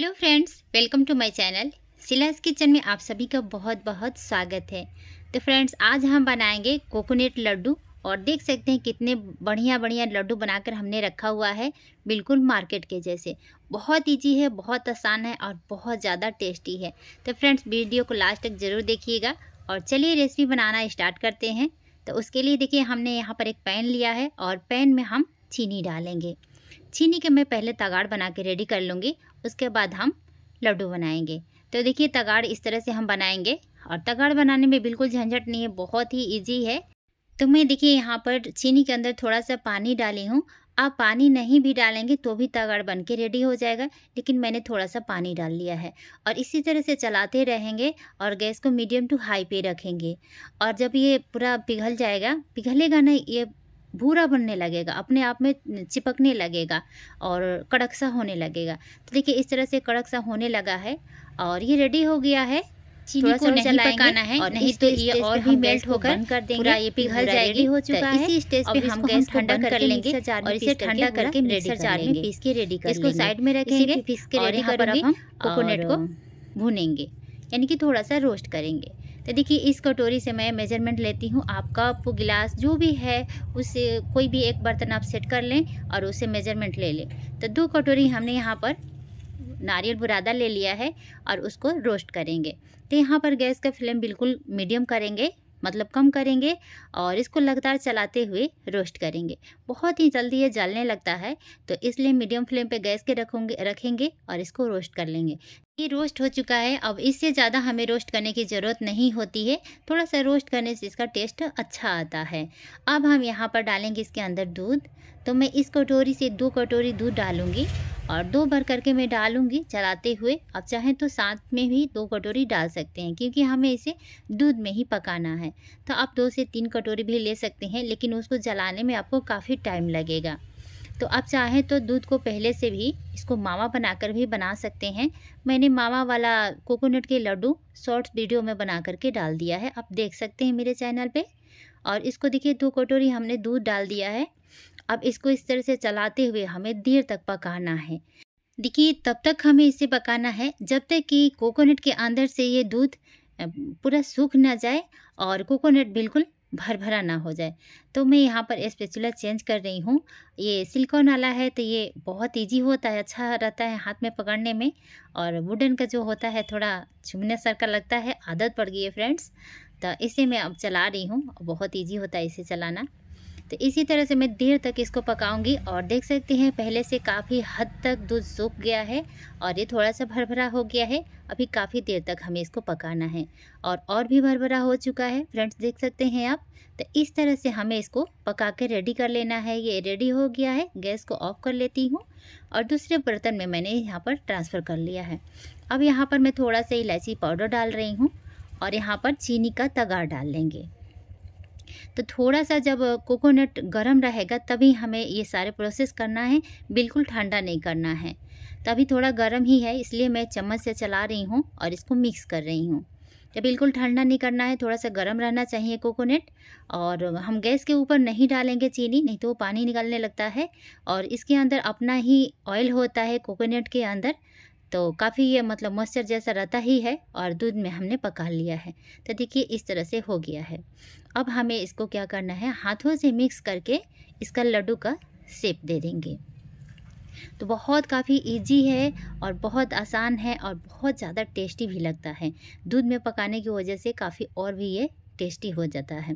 hello friends welcome to my channel Silas kitchen में आप सभी का बहुत बहुत स्वागत है तो फ्रेंड्स आज हम बनाएंगे कोकोनट लड्डू और देख सकते हैं कितने बढ़िया बढ़िया लड्डू बनाकर हमने रखा हुआ है बिल्कुल मार्केट के जैसे बहुत इजी है बहुत आसान है और बहुत ज़्यादा टेस्टी है तो फ्रेंड्स वीडियो को लास्ट तक ज़रूर देखिएगा और चलिए रेसिपी बनाना स्टार्ट करते हैं तो उसके लिए देखिए हमने यहाँ पर एक पैन लिया है और पैन में हम चीनी डालेंगे चीनी के मैं पहले तगाड़ बना के रेडी कर लूँगी उसके बाद हम लड्डू बनाएंगे तो देखिए तगाड़ इस तरह से हम बनाएंगे और तगाड़ बनाने में बिल्कुल झंझट नहीं है बहुत ही ईजी है तो मैं देखिए यहाँ पर चीनी के अंदर थोड़ा सा पानी डाली हूँ आप पानी नहीं भी डालेंगे तो भी तगाड़ बन के रेडी हो जाएगा लेकिन मैंने थोड़ा सा पानी डाल लिया है और इसी तरह से चलाते रहेंगे और गैस को मीडियम टू हाई पे रखेंगे और जब ये पूरा पिघल जाएगा पिघलेगा ना ये भूरा बनने लगेगा अपने आप में चिपकने लगेगा और कड़क सा होने लगेगा तो देखिए इस तरह से कड़क सा होने लगा है और ये रेडी हो गया है चीनी को नहीं पकाना है और नहीं तो ये और भी मेल्ट होकर कर देंगे पूरा ये पिघल जाएगी हो चुका है इसी स्टेज पे हम गैस ठंडा कर लेंगे और इसे ठंडा करके मिक्सर जार में पीस के रेडी कर इसको साइड में रखेंगे पीस के रेडी कर हम कोकोनट को भूनेंगे यानी कि थोड़ा सा रोस्ट करेंगे तो देखिए इस कटोरी से मैं मेजरमेंट लेती हूँ आप कप गिलास जो भी है उसे कोई भी एक बर्तन आप सेट कर लें और उसे मेजरमेंट ले लें तो दो कटोरी हमने यहाँ पर नारियल बुरादा ले लिया है और उसको रोस्ट करेंगे तो यहाँ पर गैस का फ्लेम बिल्कुल मीडियम करेंगे मतलब कम करेंगे और इसको लगातार चलाते हुए रोस्ट करेंगे बहुत ही जल्दी ये जलने लगता है तो इसलिए मीडियम फ्लेम पे गैस के रखोगे रखेंगे और इसको रोस्ट कर लेंगे ये रोस्ट हो चुका है अब इससे ज़्यादा हमें रोस्ट करने की ज़रूरत नहीं होती है थोड़ा सा रोस्ट करने से इसका टेस्ट अच्छा आता है अब हम यहाँ पर डालेंगे इसके अंदर दूध तो मैं इस कटोरी से दो कटोरी दूध डालूँगी और दो भर करके मैं डालूँगी चलाते हुए आप चाहें तो साथ में भी दो कटोरी डाल सकते हैं क्योंकि हमें इसे दूध में ही पकाना है तो आप दो से तीन कटोरी भी ले सकते हैं लेकिन उसको जलाने में आपको काफ़ी टाइम लगेगा तो आप चाहें तो दूध को पहले से भी इसको मावा बनाकर भी बना सकते हैं मैंने मावा वाला कोकोनट के लड्डू शॉर्ट वीडियो में बना करके डाल दिया है आप देख सकते हैं मेरे चैनल पे और इसको देखिए दो कटोरी हमने दूध डाल दिया है अब इसको इस तरह से चलाते हुए हमें देर तक पकाना है देखिए तब तक हमें इसे पकाना है जब तक कि कोकोनट के अंदर से ये दूध पूरा सूख ना जाए और कोकोनट बिल्कुल भर भरा ना हो जाए तो मैं यहाँ पर स्पेचुला चेंज कर रही हूँ ये सिलिकॉन वाला है तो ये बहुत इजी होता है अच्छा रहता है हाथ में पकड़ने में और वुडन का जो होता है थोड़ा छुमने सर का लगता है आदत पड़ गई है फ्रेंड्स तो इसे मैं अब चला रही हूँ बहुत ईजी होता है इसे चलाना तो इसी तरह से मैं देर तक इसको पकाऊंगी और देख सकते हैं पहले से काफ़ी हद तक दूध सूख गया है और ये थोड़ा सा भरभरा हो गया है अभी काफ़ी देर तक हमें इसको पकाना है और और भी भरभरा हो चुका है फ्रेंड्स देख सकते हैं आप तो इस तरह से हमें इसको पका के रेडी कर लेना है ये रेडी हो गया है गैस को ऑफ कर लेती हूँ और दूसरे बर्तन में मैंने यहाँ पर ट्रांसफ़र कर लिया है अब यहाँ पर मैं थोड़ा सा इलायची पाउडर डाल रही हूँ और यहाँ पर चीनी का तगार डाल लेंगे तो थोड़ा सा जब कोकोनट गर्म रहेगा तभी हमें ये सारे प्रोसेस करना है बिल्कुल ठंडा नहीं करना है तभी थोड़ा गर्म ही है इसलिए मैं चम्मच से चला रही हूँ और इसको मिक्स कर रही हूँ तो बिल्कुल ठंडा नहीं करना है थोड़ा सा गर्म रहना चाहिए कोकोनट और हम गैस के ऊपर नहीं डालेंगे चीनी नहीं तो वो पानी निकालने लगता है और इसके अंदर अपना ही ऑयल होता है कोकोनट के अंदर तो काफ़ी ये मतलब मॉइस्चर जैसा रहता ही है और दूध में हमने पका लिया है तो देखिए इस तरह से हो गया है अब हमें इसको क्या करना है हाथों से मिक्स करके इसका लड्डू का सेप दे देंगे तो बहुत काफ़ी इजी है और बहुत आसान है और बहुत ज़्यादा टेस्टी भी लगता है दूध में पकाने की वजह से काफ़ी और भी ये टेस्टी हो जाता है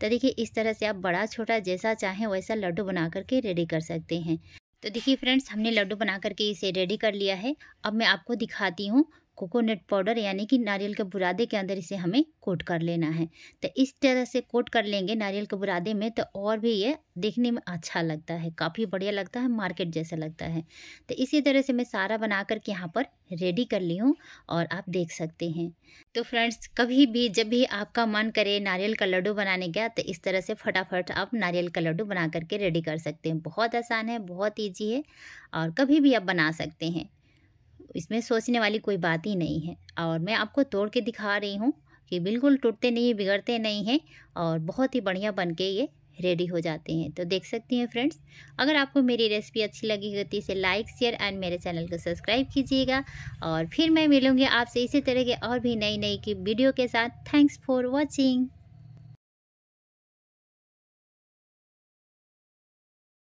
तो देखिए इस तरह से आप बड़ा छोटा जैसा चाहें वैसा लड्डू बना करके रेडी कर सकते हैं तो देखिए फ्रेंड्स हमने लड्डू बना करके इसे रेडी कर लिया है अब मैं आपको दिखाती हूँ कोकोनट पाउडर यानी कि नारियल के बुरादे के अंदर इसे हमें कोट कर लेना है तो इस तरह से कोट कर लेंगे नारियल के बुरादे में तो और भी ये देखने में अच्छा लगता है काफ़ी बढ़िया लगता है मार्केट जैसा लगता है तो इसी तरह से मैं सारा बना कर के यहाँ पर रेडी कर ली हूँ और आप देख सकते हैं तो फ्रेंड्स कभी भी जब भी आपका मन करे नारियल का लड्डू बनाने का तो इस तरह से फटाफट आप नारियल का लड्डू बना करके रेडी कर सकते हैं बहुत आसान है बहुत ईजी है और कभी भी आप बना सकते हैं इसमें सोचने वाली कोई बात ही नहीं है और मैं आपको तोड़ के दिखा रही हूँ कि बिल्कुल टूटते नहीं बिगड़ते नहीं हैं और बहुत ही बढ़िया बन के ये रेडी हो जाते हैं तो देख सकती हैं फ्रेंड्स अगर आपको मेरी रेसिपी अच्छी लगी तो इसे लाइक शेयर एंड मेरे चैनल को सब्सक्राइब कीजिएगा और फिर मैं मिलूँगी आपसे इसी तरह के और भी नई नई की वीडियो के साथ थैंक्स फॉर वॉचिंग